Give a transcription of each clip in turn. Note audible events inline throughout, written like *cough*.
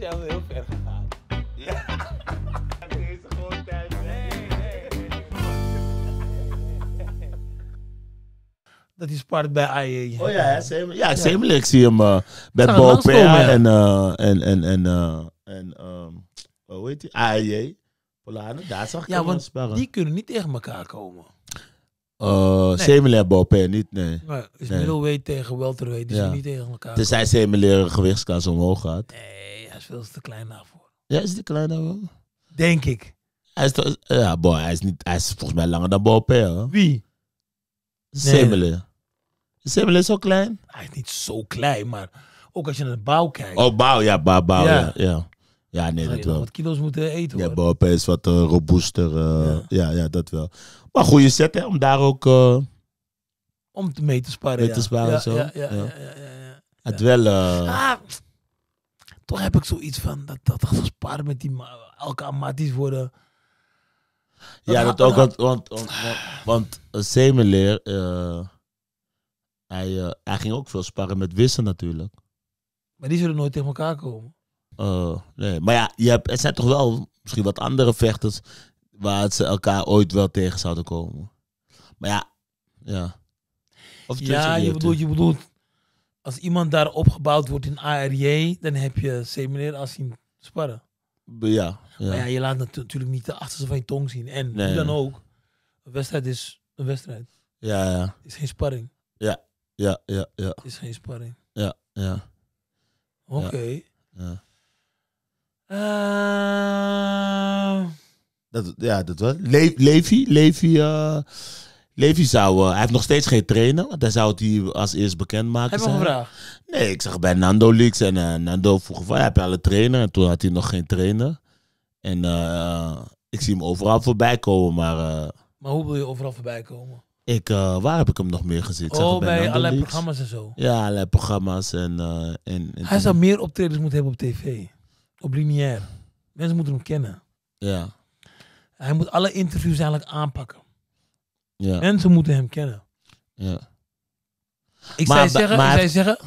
is heel ver Ja. is *laughs* Dat is part bij AJ. Oh ja, same, ja, same Ik zie hem bij eh, Bo eh, en, en, en, eh, en, en um, hoe heet die? AJ. daar zag ik ja, hem want spellen. Die kunnen niet tegen elkaar komen. Uh, nee. Semelen niet, nee. Maar is nee. tegen welterweight, dus ja. niet tegen elkaar. hij zijn Semelen gewichtsklasse omhoog gaat. Nee, hij is veel te klein daarvoor. Ja, is te klein daarvoor? Denk ik. Hij is, ja, boy, hij, is niet, hij is volgens mij langer dan Bope. Wie? Semele. Nee. is zo klein? Hij is niet zo klein, maar ook als je naar de bouw kijkt. Oh, bouw, ja, bouw, bouw, ja. ja, ja. nee, dat wel. wat kilo's moeten eten, hoor. Ja, Bope is wat uh, robuuster. Eh, ja, ja, dat wel. Maar goede set hè, om daar ook... Eh, om te mee te sparen, mee ja. te sparen ja, zo. Ja, ja, Het wel... Eh, ah, toch heb ik zoiets van dat, dat gesparen met die elke amatis worden... ja, dat ook, want, want, want, want, want eh, Semeleer, hij, hij ging ook veel sparren met Wissen natuurlijk. Maar die zullen nooit tegen elkaar komen. Uh, nee. Maar ja, je hebt, er zijn toch wel misschien wat andere vechters waar ze elkaar ooit wel tegen zouden komen. Maar ja, ja. Of ja, je bedoelt, je bedoelt, als iemand daar opgebouwd wordt in ARJ, dan heb je Semineer als zien sparren. Ja, ja. Maar ja, je laat natuurlijk niet de achterste van je tong zien. En nee, dan ook, een wedstrijd is een wedstrijd. Ja, ja. Het is geen sparring. Ja, ja, ja, ja. Het is geen sparring. Ja, ja. Oké. Ja. Eh, dat, ja, dat was. Levi, Levi, eh, Levi zou. Eh, hij heeft nog steeds geen trainer, want zou het als eerst maken. Heb je vraag. Nee, ik zag bij Nando Leaks en eh, Nando vroeg van: heb je al trainer? En toen had hij nog geen trainer. En ik zie hem overal voorbij komen, maar. maar hoe wil je overal voorbij komen? Ik, waar heb ik hem nog meer gezien? Oh, bij, bij allerlei programma's en zo. Ja, allerlei programma's. En, en, en, Hij zou meer optredens moeten hebben op tv. Op lineair. Mensen moeten hem kennen. Ja. Hij moet alle interviews eigenlijk aanpakken. Ja. En ze moeten hem kennen. Ja. Ik maar, zou zeggen, maar, zeggen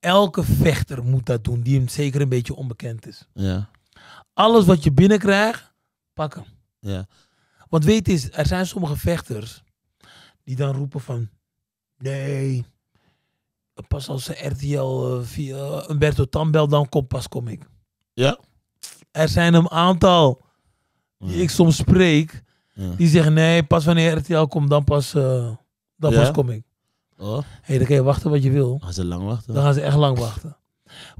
elke vechter moet dat doen die hem zeker een beetje onbekend is. Ja. Alles wat je binnenkrijgt, pakken. Ja. Want weet eens, er zijn sommige vechters die dan roepen van nee, pas als ze RTL eh, via Umberto Tambel dan kom, pas kom ik. Ja. Er zijn een aantal die ik soms spreek, die zeggen nee, pas wanneer RTL komt, dan pas, eh, dan pas kom ik. Oh. hey, dan kan je wachten wat je wil. Gaan ze lang wachten? Dan gaan ze echt lang wachten.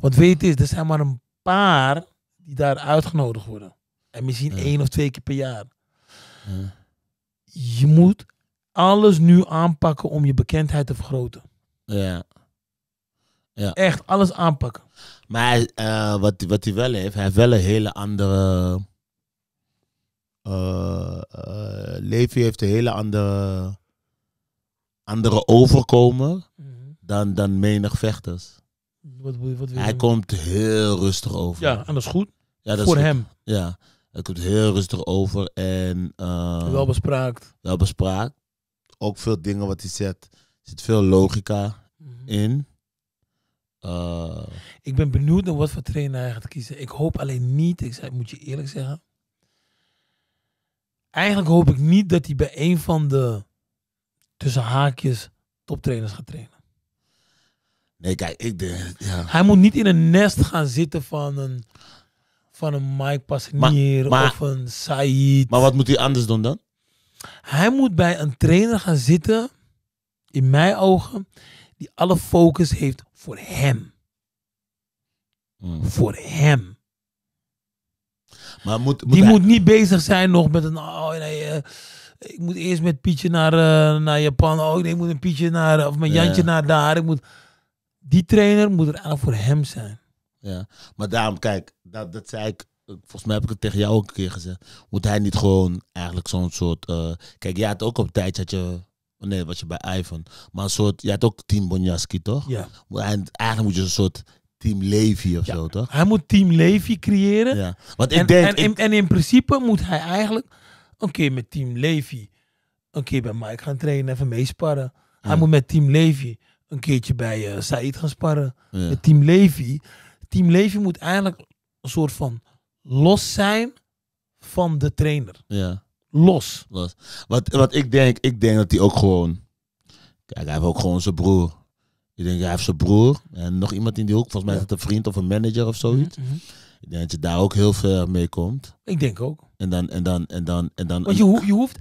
Want weet is, er zijn maar een paar die daar uitgenodigd worden. En misschien één of twee keer per jaar. Je moet alles nu aanpakken om je bekendheid te vergroten. Ja. ja. Echt, alles aanpakken. Maar eh, wat, wat hij wel heeft, hij heeft wel een hele andere uh, Levi heeft een hele andere, andere overkomen mhm. dan, dan menig vechters. Wat, wat Hij komt heel rustig over. Ja, en dat is goed. Ja, dat Voor hem. Ja, hij komt heel rustig over en... Uh, wel bespraakt. Wel bespraakt. Ook veel dingen wat hij zegt. Er zit veel logica mhm. in. Eh, ik ben benieuwd naar wat voor trainer hij gaat kiezen. Ik hoop alleen niet, ik moet je eerlijk zeggen eigenlijk hoop ik niet dat hij bij een van de tussen haakjes toptrainers gaat trainen. Nee, kijk, ik denk. Ja. Hij moet niet in een nest gaan zitten van een, van een Mike Passanier of een Said. Maar wat moet hij anders doen dan? Hij moet bij een trainer gaan zitten, in mijn ogen, die alle focus heeft voor hem. Hmm. Voor hem. Maar moet, moet die moet niet bezig zijn nog met een... Oh, nee, eh, ik moet eerst met Pietje naar, eh, naar Japan. Oh, nee, ik moet een Pietje naar... Of met Jantje naar daar. Ik moet... Die trainer moet er eigenlijk voor hem zijn. Ja, maar daarom, kijk, dat, dat zei ik... Volgens mij heb ik het tegen jou ook een keer gezegd. Moet hij niet gewoon eigenlijk zo'n soort... Eh, kijk, jij had ook op tijd dat je... Oh nee, wat je bij iPhone. Maar een soort... Jij had ook Team Bonjaski, toch? Ja. En eigenlijk moet je een soort Team Levy of zo, toch? Hij moet Team Levy creëren. Ja. Want ik en, denk, en, en, in principe moet hij eigenlijk een keer met Team Levy een keer bij Mike gaan trainen, even meesparren. Hij moet met Team Levy een keertje bij uh, eh, Said gaan sparren. Met Team Levy. Team Levy moet eigenlijk een soort van los zijn van de trainer. Ja. Los. los. Wat, wat ik denk, ik denk dat hij ook gewoon... Kijk, hij heeft ook gewoon zijn broer. Je denk hij heeft zijn broer en nog iemand in die hoek. Volgens mij is het een vriend of een manager of zoiets. Mhm, mhm. Ik denk dat je daar ook heel ver mee komt. Ik denk ook. En dan, en dan, en dan, en dan. Want je, je hoeft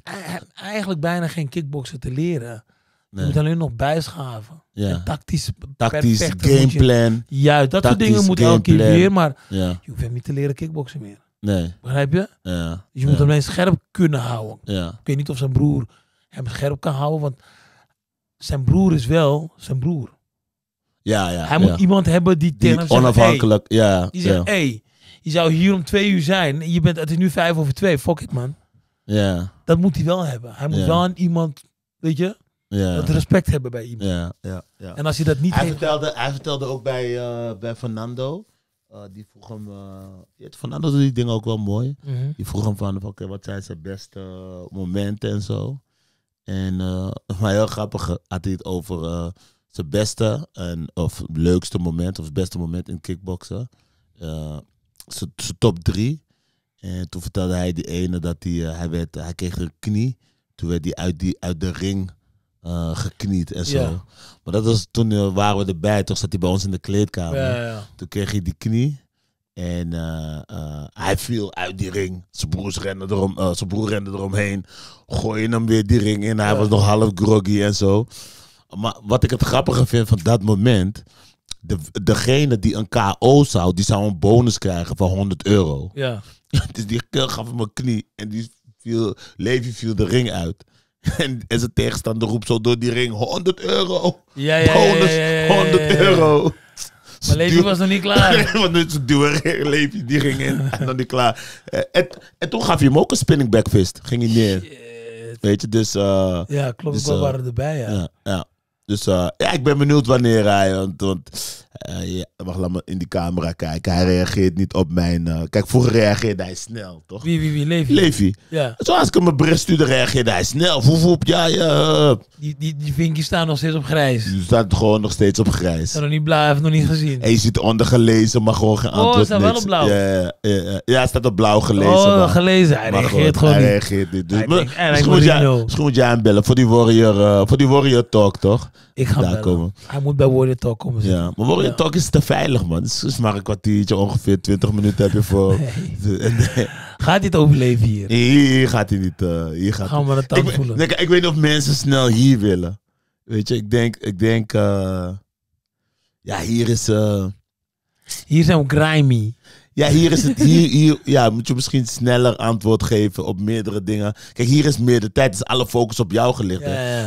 eigenlijk bijna geen kickboksen te leren. Je moet alleen nog bijschaven. En tactisch, tactisch gameplan. Juist, dat soort dingen moet elke keer weer, maar je hoeft hem niet te leren kickboksen meer. Nee. Begrijp je? Dus je moet hem alleen scherp kunnen houden. Ik weet niet of zijn broer hem scherp kan houden, want zijn broer is wel zijn broer. Ja, ja, Hij moet iemand hebben die tegen Onafhankelijk, ja. Die zegt, hey, je zou hier om twee uur zijn. Je bent, het is nu vijf over twee. Fuck it, man. Ja. Dat moet hij wel hebben. Hij moet wel aan iemand, weet je, ja. Dat respect hebben bij iemand. Ja, ja, ja. En als je dat niet hij Vertelde, hij vertelde ook bij, eh, bij Fernando. Eh, die vroeg hem... Uh, Fernando doet die dingen ook wel mooi. Mhm. Die vroeg hem van... Oké, wat zijn zijn beste momenten en zo. En *laughs* maar heel grappig had hij het over zijn beste en, of leukste moment of beste moment in kickboksen. Uh, zijn top drie. En toen vertelde hij die ene dat hij, eh, hij, werd, hij kreeg een knie. Toen werd hij uit, die, uit de ring uh, en zo. Maar dat was toen waren we erbij, toch zat hij bij ons in de kleedkamer. toen kreeg hij die knie. En hij viel uit die ring. Zijn, broers erom, zijn broer rende eromheen. Gooien hem weer die ring in. Hij was nog half groggy en zo. Maar wat ik het grappige vind van dat moment. De, degene die een KO zou, die zou een bonus krijgen van 100 euro. Ja. *laughs* Dus die gaf hem een knie en die viel, Levi viel de ring uit. *laughs* En, en zijn tegenstander roept zo door die ring: 100 euro! Ja, ja, bonus, ja, ja, 100 euro! Maar Levi was nog niet klaar. *laughs* Want ze duur Levi, die ging in en dan niet klaar. Eh, en, en toen gaf hij hem ook een spinning backfist. Ging hij neer. Weet je, dus... Eh, ja, klopt. Dus, we eh, waren erbij, ja, ja. Dus eh, ja, ik ben benieuwd wanneer hij. Want, want uh, ja, wacht, laat me in die camera kijken. Hij reageert niet op mijn. Eh, kijk, vroeger reageerde hij snel, toch? Wie, wie, wie? Levi. Levi. Ja. Zoals ik hem mijn bericht stuurde, reageerde hij snel. Voef, voep, ja, ja. Die, die, die vinkjes staan nog steeds op grijs. Die staat gewoon nog steeds op grijs. Ik heb nog niet blauw, heeft nog niet gezien. Hij je zit ondergelezen, maar gewoon geen oh, antwoord. Oh, staat wel op blauw. Ja, ja, ja, ja, hij staat op blauw gelezen. Oh, gelezen. Hij reageert gewoon, Hij reageert niet. Dus, misschien, moet jij, hem bellen voor die Warrior, eh, voor die warrior Talk, toch? Ik ga bellen. Hij moet bij Warrior Talk komen. Ja, maar Real ja. Talk is te veilig, man. Dus is maar een kwartiertje, ongeveer 20 minuten heb je voor. *laughs* Nee. Eh, nee. Gaat dit overleven hier? Hier gaat hij niet. Uh, hier gaat Gaan we het tand voelen. Ik, ik, weet niet of mensen snel hier willen. Weet je, ik denk. Ik denk uh, ja, hier is. Uh, hier zijn we grimy. Ja, hier is het. Hier, hier ja, moet je misschien sneller antwoord geven op meerdere dingen. Kijk, hier is meer de tijd. is alle focus op jou gelicht.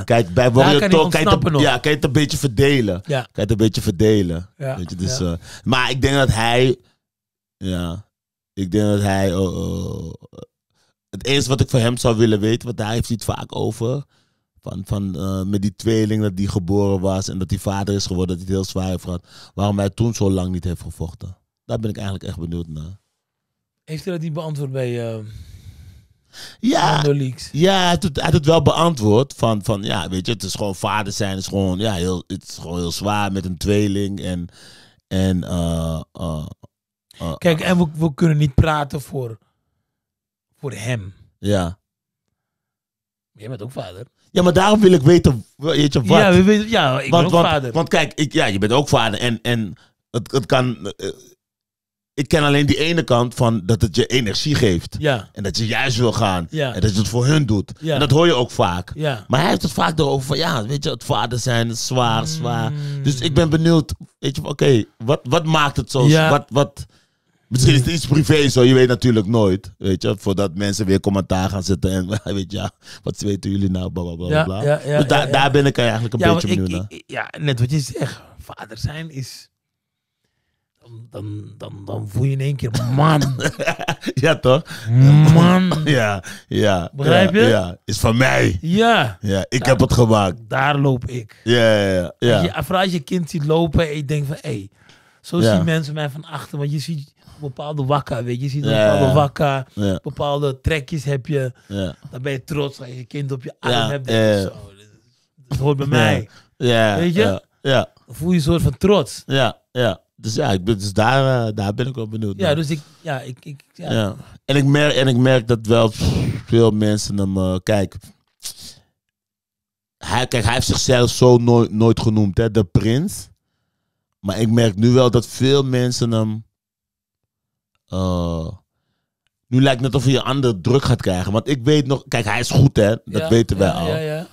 Kijk, bij Warrior ja, Talk kan je, het, ja, kan je het een beetje verdelen. Ja. Kan je het een beetje verdelen. Weet je, dus, eh, maar ik denk dat hij. Ja, ik denk dat hij. Oh, oh, oh, het eerste wat ik van hem zou willen weten, want hij heeft het vaak over. Van, van eh, met die tweeling dat die geboren was en dat die vader is geworden, dat hij het heel zwaar heeft gehad. Waarom hij toen zo lang niet heeft gevochten. Daar ben ik eigenlijk echt benieuwd naar. Heeft hij dat niet beantwoord bij... Uh... Ja, ja hij, doet, hij wel beantwoord van, van, ja, weet je, het is gewoon vader zijn, is gewoon, ja, heel, het is gewoon heel zwaar met een tweeling en, en, eh, eh, Kijk, en we, we kunnen niet praten voor, voor hem. Ja. Jij bent ook vader. Ja, maar daarom wil ik weten, weet je, wat. Ja, we weten, ja ik want, ben ook want, vader. Want kijk, ik, ja, je bent ook vader en, en het, het kan ik ken alleen die ene kant van dat het je energie geeft. En dat je juist wil gaan. En dat je het voor hun doet. En dat hoor je ook vaak. Maar hij heeft het vaak over van, ja, weet je, het vader zijn is zwaar, hmm. zwaar. Dus ik ben benieuwd, weet je, oké, wat, wat maakt het zo? Wat, wat, misschien is het iets privé zo, je weet natuurlijk nooit. Weet je, voordat mensen weer commentaar gaan zetten en, *laughs* weet je, wat weten jullie nou, bla bla bla. Dus daar ben ik eigenlijk een beetje benieuwd naar. ja, net wat je zegt, vader zijn is dan, dan, dan voel je in één keer, man. *laughs* ja, toch? Man. *laughs* Ja, ja. Begrijp je? Ja, is van mij. Ja. Ja, ik heb het gemaakt. Daar loop ik. Ja, ja, ja. Als je, vooral als je kind ziet lopen en je denkt van, hé, hey, zo zien mensen mij van achter. Want je ziet bepaalde wakka, weet je. Je ziet bepaalde wakka, bepaalde trekjes heb je. Dan ben je trots als je kind op je arm hebt. Zo, dat hoort bij mij. Ja. Weet je? Ja. voel je een soort van trots. Ja, ja. Dus ja, ik ben, dus daar, eh, daar ben ik wel benieuwd naar. Ja, dus ik... Ja, ik, ik ja. ja. En, ik merk, en ik merk dat wel veel mensen hem... kijk, hij, kijk, hij heeft zichzelf zo nooit, nooit genoemd, hè, de prins. Maar ik merk nu wel dat veel mensen hem... Eh, nu lijkt het net of hij een andere druk gaat krijgen. Want ik weet nog... Kijk, hij is goed, hè. Dat weten wij al.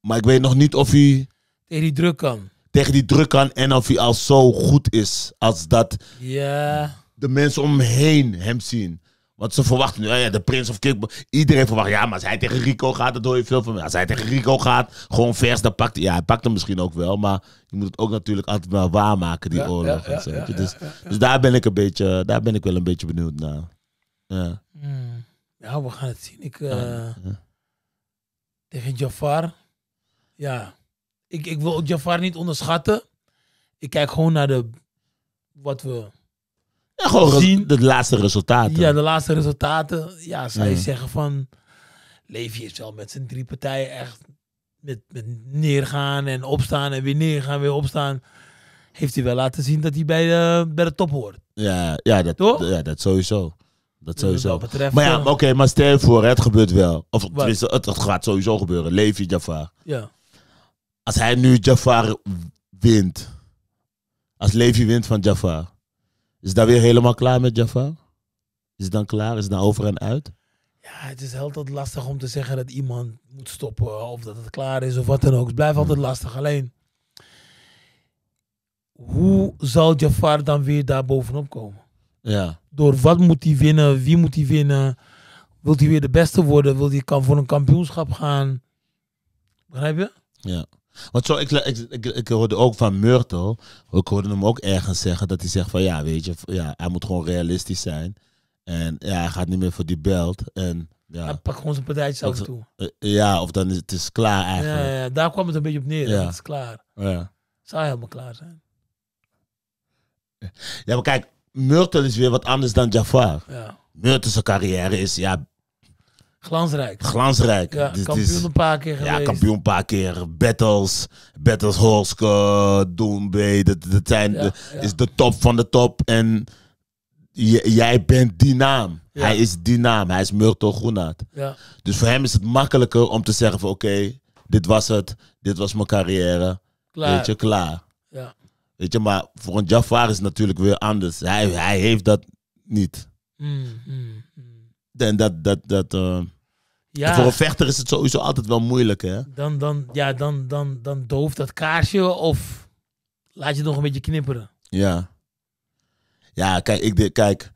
Maar ik weet nog niet of hij... Tegen die druk kan tegen die druk aan en of hij al zo goed is als dat de mensen om hem, heen hem zien. Want ze verwachten nu, ja, de prins of Kickball. Iedereen verwacht, ja, maar als hij tegen Rico gaat, dat hoor je veel van mij Als hij tegen Rico gaat, gewoon vers, dan pakt hij. Ja, hij pakt hem misschien ook wel. Maar je moet het ook natuurlijk altijd wel waarmaken, die oorlog. dus, dus daar ben ik een beetje, daar ben ik wel een beetje benieuwd naar. Ja, hmm. we gaan het zien. Eh, tegen Jafar, ja ik, ik wil Jafar niet onderschatten. Ik kijk gewoon naar de, wat we ja, gewoon zien. De laatste resultaten. Ja, de laatste resultaten. Ja, zou je zeggen van... Levi is wel met zijn drie partijen echt... Met, met neergaan en opstaan en weer neergaan, weer opstaan. Heeft hij wel laten zien dat hij bij de, bij de top hoort. Ja, ja, dat, ja, dat sowieso. Dat sowieso. Betreft, maar ja, eh, oké, maar stel voor, het gebeurt wel. Of het, het, gaat sowieso gebeuren. Levi Jafar. Ja. Als hij nu Jafar wint. Als Levi wint van Jafar. Is dat weer helemaal klaar met Jafar? Is het dan klaar? Is het dan over en uit? Ja, het is altijd lastig om te zeggen dat iemand moet stoppen of dat het klaar is of wat dan ook. Het blijft altijd lastig. Alleen, hoe zal Jafar dan weer daar bovenop komen? Ja. Door wat moet hij winnen? Wie moet hij winnen? Wilt hij weer de beste worden? Wil hij kan voor een kampioenschap gaan? Begrijp je? Ja. Want zo, ik, ik, ik, ik, hoorde ook van Myrtle, ik hoorde hem ook ergens zeggen dat hij zegt van ja, weet je, ja, hij moet gewoon realistisch zijn. En ja, hij gaat niet meer voor die belt. En, ja. Hij pakt gewoon zijn partij zelf toe. Eh, ja, of dan is het is klaar eigenlijk. Ja, ja, daar kwam het een beetje op neer. Ja. Het is klaar. Ja. Zou helemaal klaar zijn. Ja, maar kijk, Myrtle is weer wat anders dan Jafar. Ja. carrière is, ja, Glansrijk. Glansrijk. Ja, kampioen een paar keer geweest. Ja, kampioen een paar keer. Battles, Battles Horske, Doombay. Dat, dat de, is de top van de top. En jij bent die naam. Hij is die naam. Hij is Myrtle Ja. Dus voor hem is het makkelijker om te zeggen van... Oké, dit was het. Dit was mijn carrière. Weet je, klaar. Ja. Weet je, maar voor een Jafar is het natuurlijk weer anders. Hij, hij heeft dat niet. Mm, mm, mm. En dat... dat, dat eh, voor een vechter is het sowieso altijd wel moeilijk, hè? Dan, dan, ja, dan, dan, dan dooft dat kaarsje of laat je het nog een beetje knipperen. Ja. Ja, kijk, ik, kijk,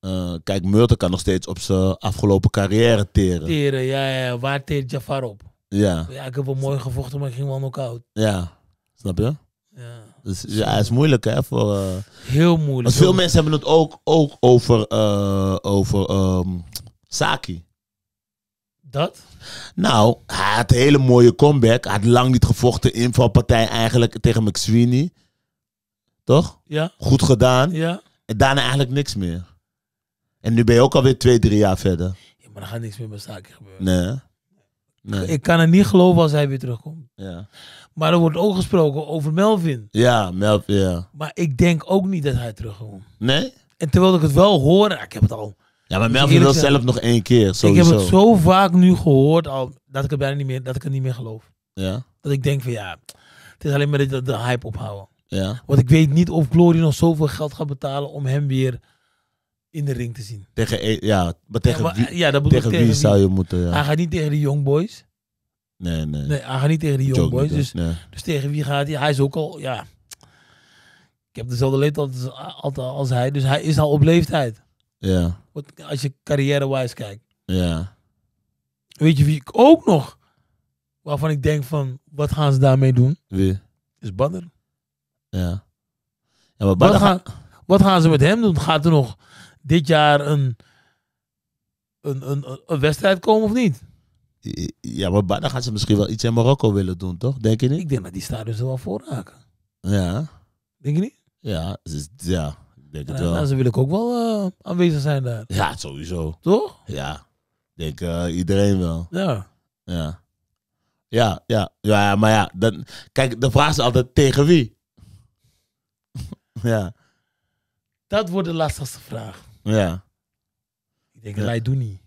eh, kijk Murten kan nog steeds op zijn afgelopen carrière teren. Teren, ja, ja. Waar teert Jafar op? Ja. Ja, ik heb wel mooi gevochten, maar ik ging wel nog oud. Ja, snap je? Ja. Dus ja, het is moeilijk hè. Voor, eh, Heel moeilijk. veel mensen hebben het ook, ook over, eh, over ehm, Saki. Dat? Nou, hij had een hele mooie comeback. Hij had lang niet gevochten invalpartij eigenlijk tegen McSweeney. Toch? Ja. Goed gedaan. Ja. En daarna eigenlijk niks meer. En nu ben je ook alweer twee, drie jaar verder. Ja, maar er gaat niks meer met zaken gebeuren. Nee. nee. Ik kan het niet geloven als hij weer terugkomt. Ja. Maar er wordt ook gesproken over Melvin. Ja, Melvin, ja. Maar ik denk ook niet dat hij terugkomt. Nee? En terwijl ik het wel hoor, ik heb het al ja, maar Melvin wil zelf nog één keer. Sowieso. Ik heb het zo vaak nu gehoord al dat ik het bijna niet meer, dat ik het niet meer geloof. Ja. Dat ik denk van ja, het is alleen maar dat de hype ophouden. Ja. Want ik weet niet of Glory nog zoveel geld gaat betalen om hem weer in de ring te zien. Tegen, e- ja, maar tegen, wie, tegen, wie, zou je moeten? Ja. Hij gaat niet tegen de Young Boys. Nee, nee. nee hij gaat niet tegen de Young Boys. Dus, dus tegen wie gaat hij? Hij is ook al, ja. Ik heb dezelfde leeftijd als, als hij, dus hij is al op leeftijd. Ja. Als je carrière-wise kijkt. Ja. Weet je wie ik ook nog, waarvan ik denk van, wat gaan ze daarmee doen? Wie? Is Badr. Ja. maar wat, gaan, wat gaan ze met hem doen? Gaat er nog dit jaar een, een, een, een wedstrijd komen of niet? Ja, maar Badr gaan ze misschien wel iets in Marokko willen doen, toch? Denk je niet? Ik denk dat die stadions er wel voor raken. Ja. Denk je niet? Ja, ja denk het wel. ze wil ik ook wel eh, aanwezig zijn daar. Ja, sowieso. Toch? Ja. Denk eh, iedereen wel. Ja. Ja. Ja, ja. Ja, maar ja. Dan, kijk, de vraag is altijd tegen wie? *laughs* ja. Dat wordt de lastigste vraag. Ja. Ik denk, ja. doen niet.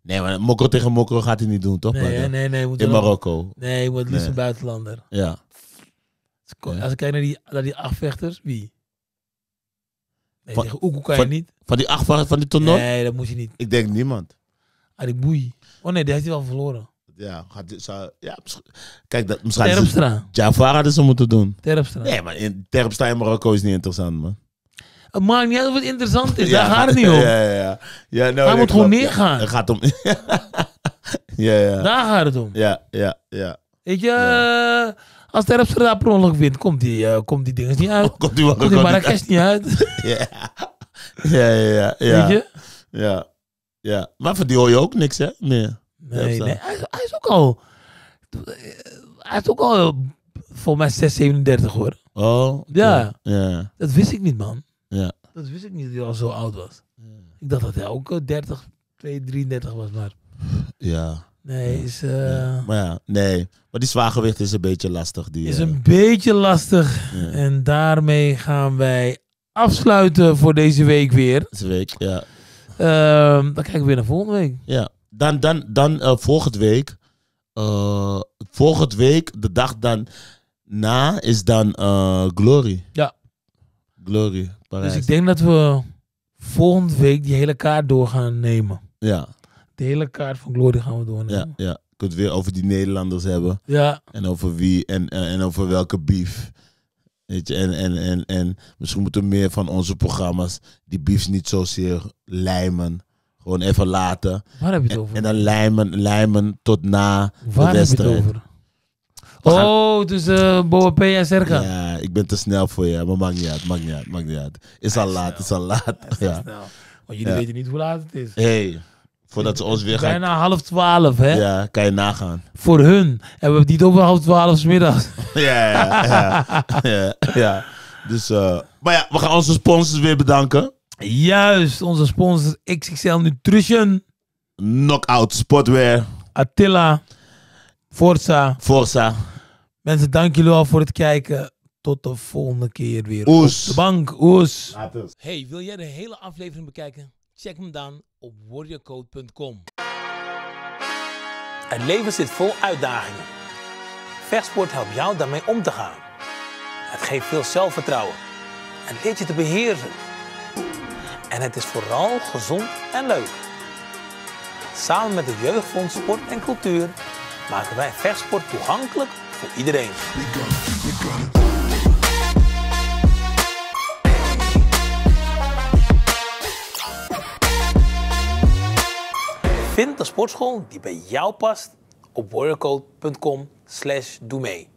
Nee, maar mokro tegen mokro gaat hij niet doen, toch? Nee, nee, nee. Moet In Marokko. Nee, nee, het liefst nee. een buitenlander. Ja. Als ik kijk naar die, naar die afvechters, wie? Nee, van, kan je niet. Van die acht van, van die toernooi? Nee, dat moet je niet. Ik denk niemand. Ah, boei. Oh nee, die heeft hij wel verloren. Ja, gaat, zou, ja kijk, dat, misschien Terpstra. hadden ze moeten doen. Terpstra. Nee, maar in, Terpstra in Marokko is niet interessant, man. Het maakt niet uit of het interessant is. *laughs* daar gaat het niet om. Ja, ja, ja. ja nou, Hij moet gewoon neergaan. Ja, het gaat om... *laughs* ja, ja. Daar gaat het om. Ja, ja, ja. Weet je, ja. Eh, als de Repsera per ongeluk wint, komt die, eh, komt die dingen niet uit. *laughs* komt die, komt die Marrakesh niet uit. *laughs* ja. Ja, ja, ja. Ja. ja. Maar voor die hoor je ook niks, hè? Nee. Nee, nee. Hij, is ook al... Hij is ook al voor mij 6, 37 hoor. Oh. Ja. ja. Dat wist ik niet, man. Ja. Dat wist ik niet dat hij al zo oud was. Ja. Ik dacht dat hij ook 30, 32, 33 was, maar... Ja. Nee, is... Eh, maar nee. Maar die zwaargewicht is een beetje lastig. Die, is eh, een beetje lastig. En daarmee gaan wij afsluiten voor deze week weer. Deze week, ja. Ehm, dan kijken we weer naar volgende week. Ja. Dan, dan, dan uh, volgende week. Uh, volgende week, de dag dan na, is dan Glory. Ja. Glory, Parijs. Dus ik denk dat we volgende week die hele kaart door gaan nemen. Ja de hele kaart van Glory gaan we doen Ja, ja. Ik het weer over die Nederlanders hebben. Ja. En over wie en, en, eh, en over welke beef. Weet je, en, en, en, en misschien moeten meer van onze programma's die beefs niet zozeer lijmen. Gewoon even laten. Waar heb je het over? En, dan lijmen, lijmen tot na Waar de wedstrijd. Waar heb je het over? Oh, dus uh, P en Serka. Ja, ik ben te snel voor je, maar maakt niet uit, maakt niet uit, maakt niet uit. Is al laat, is al laat. Is ja. snel. Want jullie weten niet hoe laat het is. Hey. Voordat ze ons weer gaan. Bijna half twaalf, hè? Ja, kan je nagaan. Voor hun. En we hebben niet over half twaalf s *laughs* ja, ja, ja, ja, ja. Dus, eh, maar ja, we gaan onze sponsors weer bedanken. Juist, onze sponsors XXL Nutrition. Knockout Sportwear. Attila. Forza. Forza. Mensen, dank jullie wel voor het kijken. Tot de volgende keer weer. Oes. de bank, oes. Hey, wil jij de hele aflevering bekijken? Check hem dan op warriorcode.com. Het leven zit vol uitdagingen. Vechtsport helpt jou daarmee om te gaan. Het geeft veel zelfvertrouwen. en leert je te beheersen. En het is vooral gezond en leuk. Samen met het Jeugdfonds Sport en Cultuur maken wij vechtsport toegankelijk voor iedereen. Vind de sportschool die bij jou past op warriorcode.com slash doe mee.